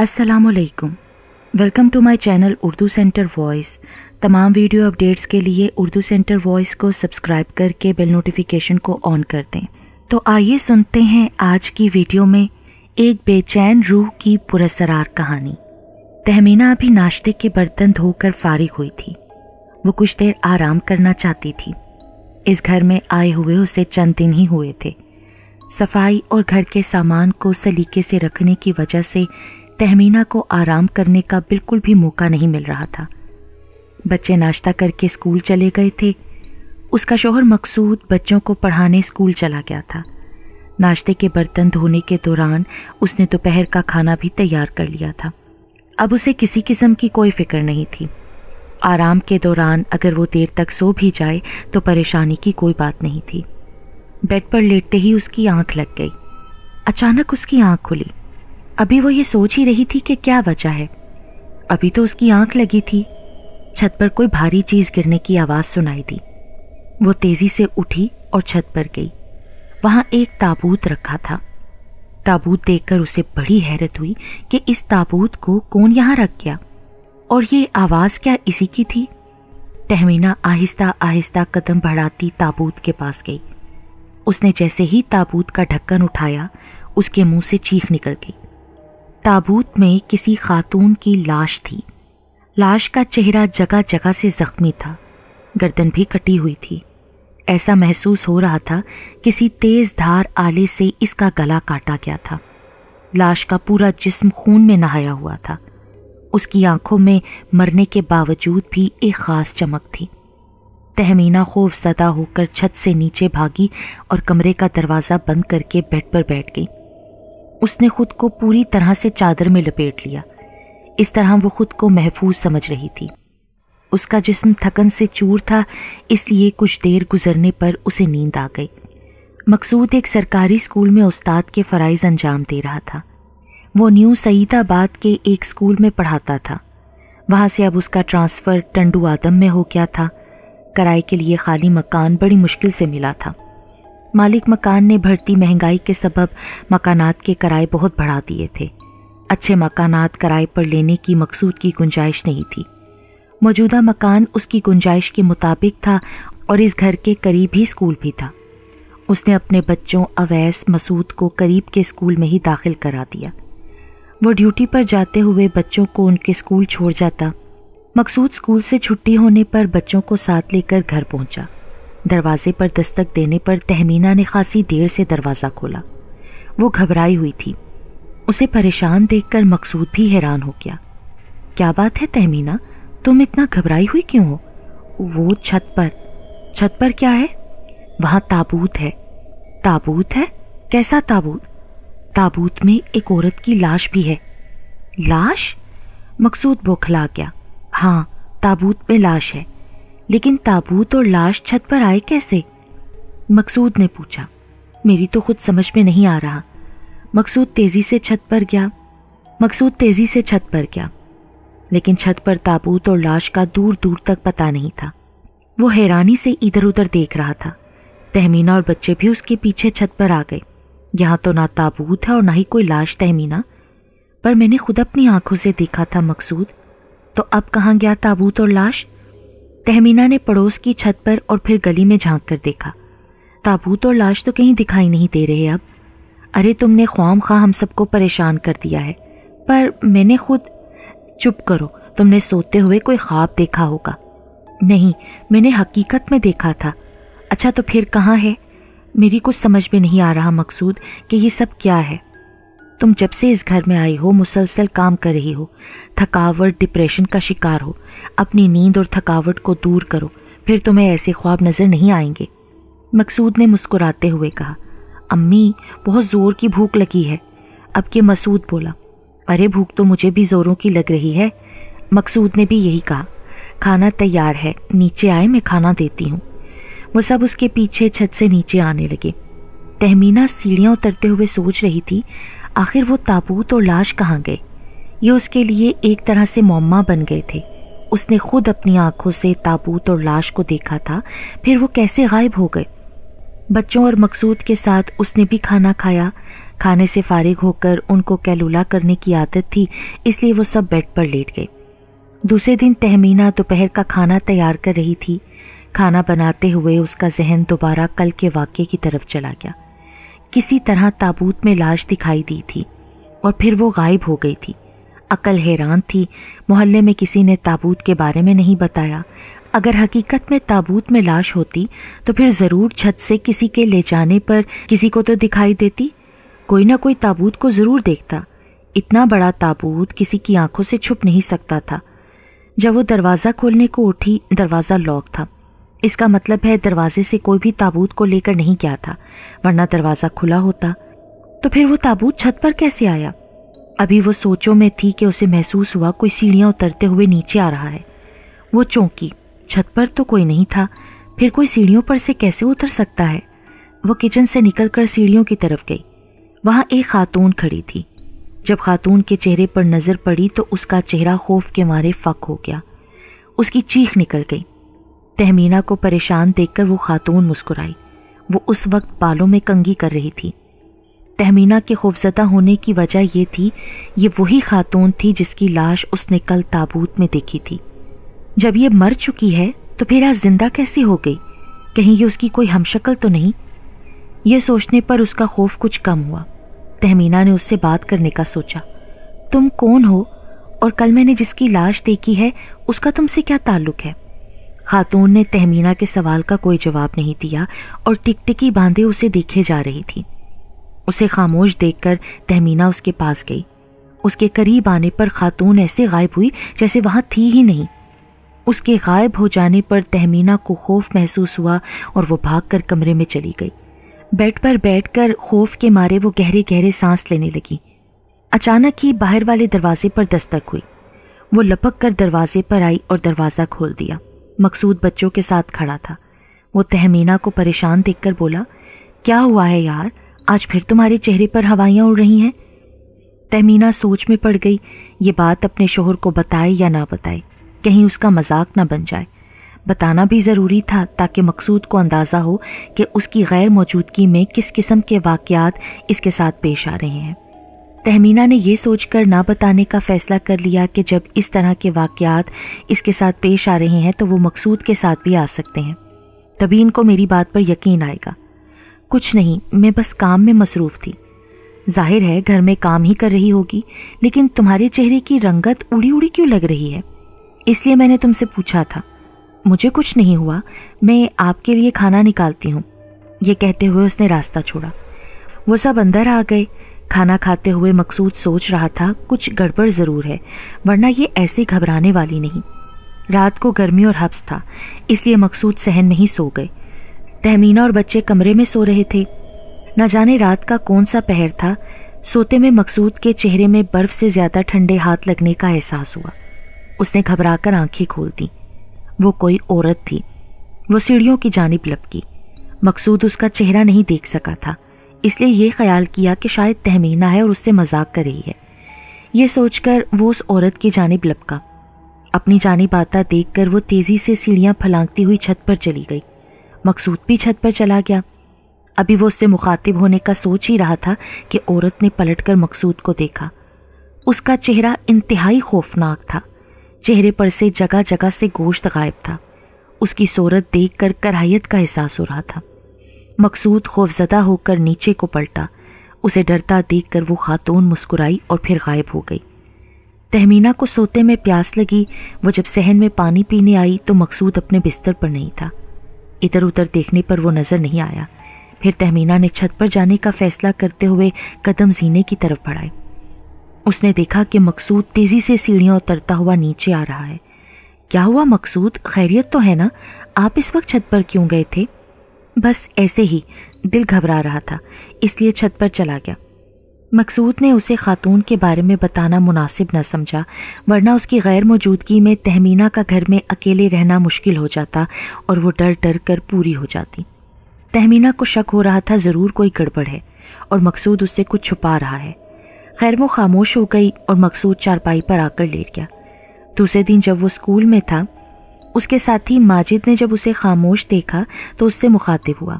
असलकुम welcome to my channel Urdu centre voice तमाम video updates के लिए उर्दू सेंटर वॉइस को सब्सक्राइब करके बेल नोटिफिकेशन को ऑन कर दें तो आइए सुनते हैं आज की वीडियो में एक बेचैन रूह की पुरसरार कहानी तहमीना अभी नाश्ते के बर्तन धोकर फारिग हुई थी वो कुछ देर आराम करना चाहती थी इस घर में आए हुए उसे चंद दिन ही हुए थे सफाई और घर के सामान को सलीके से रखने की वजह से तहमीना को आराम करने का बिल्कुल भी मौका नहीं मिल रहा था बच्चे नाश्ता करके स्कूल चले गए थे उसका शोहर मकसूद बच्चों को पढ़ाने स्कूल चला गया था नाश्ते के बर्तन धोने के दौरान उसने दोपहर का खाना भी तैयार कर लिया था अब उसे किसी किस्म की कोई फिक्र नहीं थी आराम के दौरान अगर वो देर तक सो भी जाए तो परेशानी की कोई बात नहीं थी बेड पर लेटते ही उसकी आंख लग गई अचानक उसकी आंख खुली अभी वो ये सोच ही रही थी कि क्या वजह है अभी तो उसकी आंख लगी थी छत पर कोई भारी चीज़ गिरने की आवाज़ सुनाई दी वो तेज़ी से उठी और छत पर गई वहाँ एक ताबूत रखा था ताबूत देखकर उसे बड़ी हैरत हुई कि इस ताबूत को कौन यहाँ रख गया और ये आवाज़ क्या इसी की थी तहमीना आहिस्ता आहिस्ता कदम बढ़ाती ताबूत के पास गई उसने जैसे ही ताबूत का ढक्कन उठाया उसके मुंह से चीख निकल गई ताबूत में किसी खातून की लाश थी लाश का चेहरा जगह जगह से ज़ख्मी था गर्दन भी कटी हुई थी ऐसा महसूस हो रहा था किसी तेज़ धार आले से इसका गला काटा गया था लाश का पूरा जिस्म खून में नहाया हुआ था उसकी आंखों में मरने के बावजूद भी एक ख़ास चमक थी तहमीना सदा होकर छत से नीचे भागी और कमरे का दरवाज़ा बंद करके बेड पर बैठ गई उसने खुद को पूरी तरह से चादर में लपेट लिया इस तरह वो खुद को महफूज समझ रही थी उसका जिस्म थकन से चूर था इसलिए कुछ देर गुजरने पर उसे नींद आ गई मकसूद एक सरकारी स्कूल में उस्ताद के फ़रज़ अंजाम दे रहा था वो न्यू सईदाबाद के एक स्कूल में पढ़ाता था वहाँ से अब उसका ट्रांसफ़र टंडू आदम में हो गया था किराए के लिए खाली मकान बड़ी मुश्किल से मिला था मालिक मकान ने भर्ती महंगाई के सबब मकानात के किराए बहुत बढ़ा दिए थे अच्छे मकानात किराए पर लेने की मकसूद की गुंजाइश नहीं थी मौजूदा मकान उसकी गुंजाइश के मुताबिक था और इस घर के करीब ही स्कूल भी था उसने अपने बच्चों अवैस मसूद को करीब के स्कूल में ही दाखिल करा दिया वो ड्यूटी पर जाते हुए बच्चों को उनके स्कूल छोड़ जाता मकसूद स्कूल से छुट्टी होने पर बच्चों को साथ लेकर घर पहुंचा। दरवाजे पर दस्तक देने पर तहमीना ने खासी देर से दरवाज़ा खोला वो घबराई हुई थी उसे परेशान देखकर मकसूद भी हैरान हो गया क्या बात है तहमीना तुम इतना घबराई हुई क्यों हो वो छत पर छत पर क्या है वहां ताबूत है ताबूत है कैसा ताबूत ताबूत में एक औरत की लाश भी है लाश मकसूद बौखला गया हाँ ताबूत में लाश है लेकिन ताबूत और लाश छत पर आए कैसे मकसूद ने पूछा मेरी तो खुद समझ में नहीं आ रहा मकसूद तेज़ी से छत पर गया मकसूद तेज़ी से छत पर गया लेकिन छत पर ताबूत और लाश का दूर दूर तक पता नहीं था वो हैरानी से इधर उधर देख रहा था तहमीना और बच्चे भी उसके पीछे छत पर आ गए यहाँ तो ना ताबूत है और ना ही कोई लाश तहमीना पर मैंने खुद अपनी आंखों से देखा था मकसूद तो अब कहाँ गया ताबूत और लाश तहमीना ने पड़ोस की छत पर और फिर गली में झांक कर देखा ताबूत और लाश तो कहीं दिखाई नहीं दे रहे अब अरे तुमने ख्वाम खां हम सबको परेशान कर दिया है पर मैंने खुद चुप करो तुमने सोते हुए कोई ख्वाब देखा होगा नहीं मैंने हकीकत में देखा था अच्छा तो फिर कहाँ है मेरी कुछ समझ में नहीं आ रहा मकसूद कि ये सब क्या है तुम जब से इस घर में आई हो मुसलसल काम कर रही हो थकावट डिप्रेशन का शिकार हो अपनी नींद और थकावट को दूर करो फिर तुम्हें ऐसे ख्वाब नज़र नहीं आएंगे मकसूद ने मुस्कुराते हुए कहा अम्मी बहुत ज़ोर की भूख लगी है अब के मसूद बोला अरे भूख तो मुझे भी ज़ोरों की लग रही है मकसूद ने भी यही कहा खाना तैयार है नीचे आए मैं खाना देती हूँ वो सब उसके पीछे छत से नीचे आने लगे तहमीना सीढ़ियाँ उतरते हुए सोच रही थी आखिर वो ताबूत और लाश कहाँ गए ये उसके लिए एक तरह से मम्मा बन गए थे उसने खुद अपनी आंखों से ताबूत और लाश को देखा था फिर वो कैसे गायब हो गए बच्चों और मकसूद के साथ उसने भी खाना खाया खाने से फारिग होकर उनको कैलूला करने की आदत थी इसलिए वो सब बेड पर लेट गए दूसरे दिन तहमीना दोपहर का खाना तैयार कर रही थी खाना बनाते हुए उसका जहन दोबारा कल के वाक्य की तरफ चला गया किसी तरह ताबूत में लाश दिखाई दी थी और फिर वो गायब हो गई थी अकल हैरान थी मोहल्ले में किसी ने ताबूत के बारे में नहीं बताया अगर हकीकत में ताबूत में लाश होती तो फिर ज़रूर छत से किसी के ले जाने पर किसी को तो दिखाई देती कोई ना कोई ताबूत को ज़रूर देखता इतना बड़ा ताबूत किसी की आंखों से छुप नहीं सकता था जब वो दरवाज़ा खोलने को उठी दरवाज़ा लॉक था इसका मतलब है दरवाजे से कोई भी ताबूत को लेकर नहीं गया था वरना दरवाज़ा खुला होता तो फिर वो ताबूत छत पर कैसे आया अभी वो सोचों में थी कि उसे महसूस हुआ कोई सीढ़ियाँ उतरते हुए नीचे आ रहा है वो चौंकी छत पर तो कोई नहीं था फिर कोई सीढ़ियों पर से कैसे उतर सकता है वो किचन से निकलकर सीढ़ियों की तरफ गई वहाँ एक खातून खड़ी थी जब खातून के चेहरे पर नज़र पड़ी तो उसका चेहरा खौफ के मारे फक हो गया उसकी चीख निकल गई तहमीना को परेशान देखकर वो खातून मुस्कुराई वो उस वक्त बालों में कंगी कर रही थी तहमीना के खौफजदा होने की वजह यह थी ये वही खातून थी जिसकी लाश उसने कल ताबूत में देखी थी जब ये मर चुकी है तो फिर आज जिंदा कैसे हो गई कहीं ये उसकी कोई हमशक्ल तो नहीं ये सोचने पर उसका खौफ कुछ कम हुआ तहमीना ने उससे बात करने का सोचा तुम कौन हो और कल मैंने जिसकी लाश देखी है उसका तुमसे क्या ताल्लुक है खातून ने तहमीना के सवाल का कोई जवाब नहीं दिया और टिकटिकी बांधे उसे देखे जा रही थी उसे खामोश देखकर तहमीना उसके पास गई उसके करीब आने पर खातून ऐसे गायब हुई जैसे वहाँ थी ही नहीं उसके गायब हो जाने पर तहमीना को खौफ महसूस हुआ और वो भागकर कमरे में चली गई बेड पर बैठकर खौफ के मारे वो गहरे गहरे सांस लेने लगी अचानक ही बाहर वाले दरवाजे पर दस्तक हुई वो लपक कर दरवाजे पर आई और दरवाज़ा खोल दिया मकसूद बच्चों के साथ खड़ा था वो तहमीना को परेशान देखकर बोला क्या हुआ है यार आज फिर तुम्हारे चेहरे पर हवाइयाँ उड़ रही हैं तहमीना सोच में पड़ गई ये बात अपने शोहर को बताए या ना बताए कहीं उसका मजाक ना बन जाए बताना भी ज़रूरी था ताकि मकसूद को अंदाज़ा हो कि उसकी गैर मौजूदगी में किस किस्म के वाक़ात इसके साथ पेश आ रहे हैं तहमीना ने यह सोचकर ना बताने का फैसला कर लिया कि जब इस तरह के वाकयात इसके साथ पेश आ रहे हैं तो वो मकसूद के साथ भी आ सकते हैं तभी इनको मेरी बात पर यकीन आएगा कुछ नहीं मैं बस काम में मसरूफ़ थी जाहिर है घर में काम ही कर रही होगी लेकिन तुम्हारे चेहरे की रंगत उड़ी उड़ी क्यों लग रही है इसलिए मैंने तुमसे पूछा था मुझे कुछ नहीं हुआ मैं आपके लिए खाना निकालती हूँ ये कहते हुए उसने रास्ता छोड़ा वो सब अंदर आ गए खाना खाते हुए मकसूद सोच रहा था कुछ गड़बड़ ज़रूर है वरना ये ऐसे घबराने वाली नहीं रात को गर्मी और हब्स था इसलिए मकसूद सहन में ही सो गए तहमीना और बच्चे कमरे में सो रहे थे न जाने रात का कौन सा पहर था सोते में मकसूद के चेहरे में बर्फ से ज़्यादा ठंडे हाथ लगने का एहसास हुआ उसने घबराकर आंखें खोल दी वो कोई औरत थी वो सीढ़ियों की जानब लपकी मकसूद उसका चेहरा नहीं देख सका था इसलिए ये ख्याल किया कि शायद तहमीना है और उससे मजाक कर रही है ये सोचकर वो उस औरत की जानब लपका अपनी जानब आता देख कर वो तेज़ी से सीढ़ियाँ फलांगती हुई छत पर चली गई मकसूद भी छत पर चला गया अभी वो उससे मुखातिब होने का सोच ही रहा था कि औरत ने पलट कर मकसूद को देखा उसका चेहरा इंतहाई खौफनाक था चेहरे पर से जगह जगह से गोश्त गायब था उसकी सूरत देख कर कराहियत का एहसास हो रहा था मकसूद खौफजदा होकर नीचे को पलटा उसे डरता देख कर वो खातून मुस्कुराई और फिर गायब हो गई तहमीना को सोते में प्यास लगी वो जब सहन में पानी पीने आई तो मकसूद अपने बिस्तर पर नहीं था इधर उधर देखने पर वो नज़र नहीं आया फिर तहमीना ने छत पर जाने का फैसला करते हुए कदम जीने की तरफ बढ़ाए उसने देखा कि मकसूद तेज़ी से सीढ़ियाँ उतरता हुआ नीचे आ रहा है क्या हुआ मकसूद खैरियत तो है ना आप इस वक्त छत पर क्यों गए थे बस ऐसे ही दिल घबरा रहा था इसलिए छत पर चला गया मकसूद ने उसे खातून के बारे में बताना मुनासिब न समझा वरना उसकी गैर मौजूदगी में तहमीना का घर में अकेले रहना मुश्किल हो जाता और वो डर डर कर पूरी हो जाती तहमीना को शक हो रहा था ज़रूर कोई गड़बड़ है और मकसूद उससे कुछ छुपा रहा है खैर वो खामोश हो गई और मकसूद चारपाई पर आकर लेट गया दूसरे दिन जब वो स्कूल में था उसके साथी माजिद ने जब उसे खामोश देखा तो उससे मुखातिब हुआ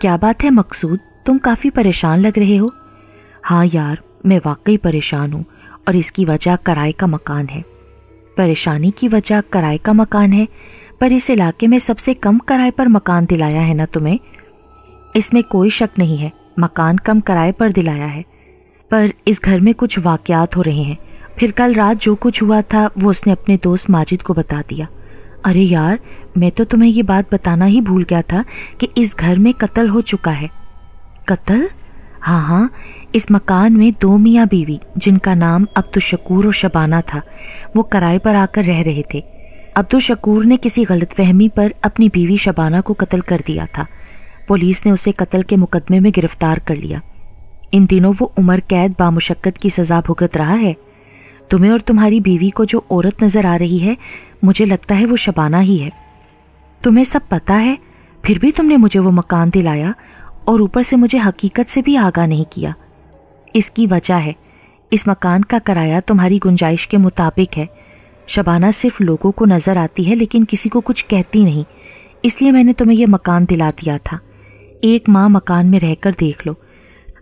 क्या बात है मकसूद तुम काफ़ी परेशान लग रहे हो हाँ यार मैं वाकई परेशान हूँ और इसकी वजह कराए का मकान है परेशानी की वजह कराए का मकान है पर इस इलाके में सबसे कम किराए पर मकान दिलाया है ना तुम्हें इसमें कोई शक नहीं है मकान कम किराए पर दिलाया है पर इस घर में कुछ वाकयात हो रहे हैं फिर कल रात जो कुछ हुआ था वो उसने अपने दोस्त माजिद को बता दिया अरे यार मैं तो तुम्हें ये बात बताना ही भूल गया था कि इस घर में कत्ल हो चुका है कत्ल हाँ हाँ इस मकान में दो मियाँ बीवी जिनका नाम अब्दुल शकूर और शबाना था वो कराए पर आकर रह रहे थे अब्दुल शकूर ने किसी गलतफहमी पर अपनी बीवी शबाना को कत्ल कर दिया था पुलिस ने उसे कत्ल के मुकदमे में गिरफ्तार कर लिया इन दिनों वो उम्र कैद बामुशक्कत की सज़ा भुगत रहा है तुम्हें और तुम्हारी बीवी को जो औरत नज़र आ रही है मुझे लगता है वो शबाना ही है तुम्हें सब पता है फिर भी तुमने मुझे वो मकान दिलाया और ऊपर से मुझे हकीकत से भी आगाह नहीं किया इसकी वजह है इस मकान का किराया तुम्हारी गुंजाइश के मुताबिक है शबाना सिर्फ लोगों को नज़र आती है लेकिन किसी को कुछ कहती नहीं इसलिए मैंने तुम्हें यह मकान दिला दिया था एक माह मकान में रहकर देख लो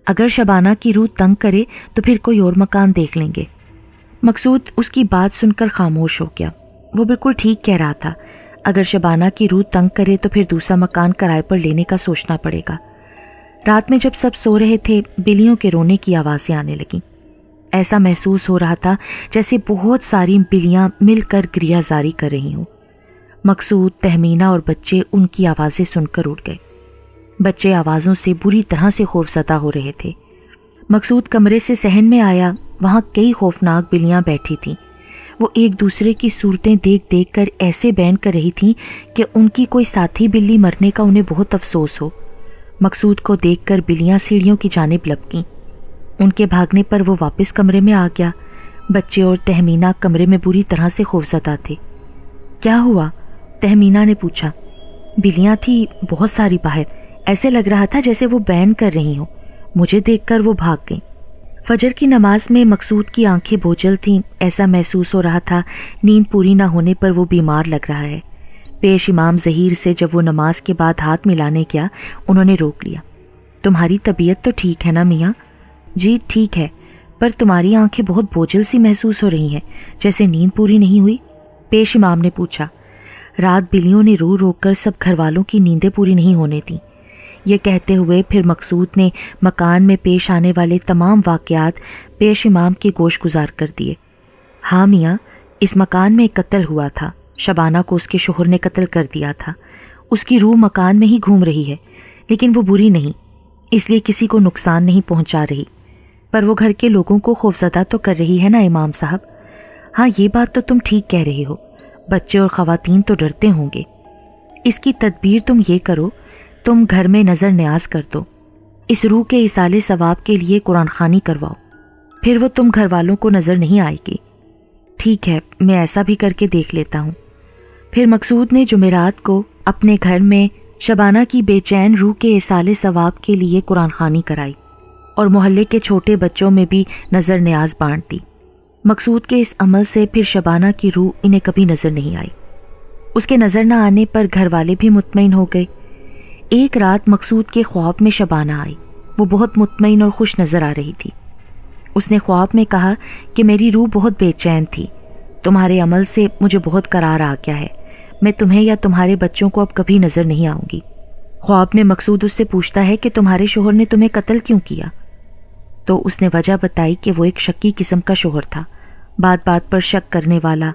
अगर शबाना की रूह तंग करे तो फिर कोई और मकान देख लेंगे मकसूद उसकी बात सुनकर खामोश हो गया वो बिल्कुल ठीक कह रहा था अगर शबाना की रूह तंग करे तो फिर दूसरा मकान किराए पर लेने का सोचना पड़ेगा रात में जब सब सो रहे थे बिलियों के रोने की आवाज़ें आने लगीं ऐसा महसूस हो रहा था जैसे बहुत सारी बिलियाँ मिलकर ग्रियाजारी कर रही हों मकसूद तहमीना और बच्चे उनकी आवाज़ें सुनकर उठ गए बच्चे आवाज़ों से बुरी तरह से खौफजदा हो रहे थे मकसूद कमरे से सहन में आया वहाँ कई खौफनाक बिल्लियाँ बैठी थीं वो एक दूसरे की सूरतें देख देख कर ऐसे बैन कर रही थीं कि उनकी कोई साथी बिल्ली मरने का उन्हें बहुत अफसोस हो मकसूद को देख कर बिल्लियाँ सीढ़ियों की जानब गईं उनके भागने पर वो वापस कमरे में आ गया बच्चे और तहमीना कमरे में बुरी तरह से खौफजदा थे क्या हुआ तहमीना ने पूछा बिल्लियाँ थी बहुत सारी बाहर ऐसे लग रहा था जैसे वो बैन कर रही हो मुझे देखकर वो भाग गई फजर की नमाज में मकसूद की आंखें बोझल थीं ऐसा महसूस हो रहा था नींद पूरी ना होने पर वो बीमार लग रहा है पेश इमाम जहीर से जब वो नमाज के बाद हाथ मिलाने गया उन्होंने रोक लिया तुम्हारी तबीयत तो ठीक है ना मियाँ जी ठीक है पर तुम्हारी आंखें बहुत बोझल सी महसूस हो रही हैं जैसे नींद पूरी नहीं हुई पेश इमाम ने पूछा रात बिलियों ने रो रो कर सब घर वालों की नींदें पूरी नहीं होने थीं ये कहते हुए फिर मकसूद ने मकान में पेश आने वाले तमाम वाक़ात पेश इमाम के गोश गुजार कर दिए हाँ मियाँ इस मकान में एक कत्ल हुआ था शबाना को उसके शोहर ने कत्ल कर दिया था उसकी रूह मकान में ही घूम रही है लेकिन वो बुरी नहीं इसलिए किसी को नुकसान नहीं पहुंचा रही पर वो घर के लोगों को खौफजदा तो कर रही है ना इमाम साहब हाँ ये बात तो तुम ठीक कह रहे हो बच्चे और ख़वातीन तो डरते होंगे इसकी तदबीर तुम ये करो तुम घर में नज़र न्याज कर दो इस रूह के इसाले सवाब के लिए कुरान खानी करवाओ फिर वो तुम घर वालों को नज़र नहीं आएगी ठीक है मैं ऐसा भी करके देख लेता हूँ फिर मकसूद ने जुमेरात को अपने घर में शबाना की बेचैन रूह के इसाले सवाब के लिए कुरान खानी कराई और मोहल्ले के छोटे बच्चों में भी नज़र न्याज बांट दी मकसूद के इस अमल से फिर शबाना की रूह इन्हें कभी नज़र नहीं आई उसके नज़र न आने पर घर वाले भी मुतमिन हो गए एक रात मकसूद के ख्वाब में शबाना आई वो बहुत मुतमिन और खुश नज़र आ रही थी उसने ख्वाब में कहा कि मेरी रूह बहुत बेचैन थी तुम्हारे अमल से मुझे बहुत करार आ गया है मैं तुम्हें या तुम्हारे बच्चों को अब कभी नज़र नहीं आऊंगी ख्वाब में मकसूद उससे पूछता है कि तुम्हारे शोहर ने तुम्हें कत्ल क्यों किया तो उसने वजह बताई कि वो एक शक्की किस्म का शोहर था बात बात पर शक करने वाला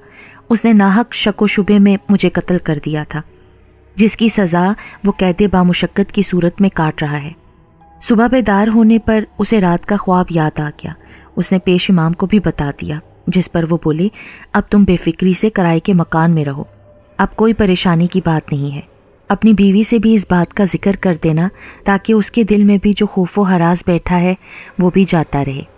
उसने नाहक शक व शुबे में मुझे कत्ल कर दिया था जिसकी सज़ा वो कैद बामुशक्क़त की सूरत में काट रहा है सुबह बेदार होने पर उसे रात का ख्वाब याद आ गया उसने पेश इमाम को भी बता दिया जिस पर वो बोले अब तुम बेफिक्री से कराए के मकान में रहो अब कोई परेशानी की बात नहीं है अपनी बीवी से भी इस बात का जिक्र कर देना ताकि उसके दिल में भी जो खौफ व हरास बैठा है वो भी जाता रहे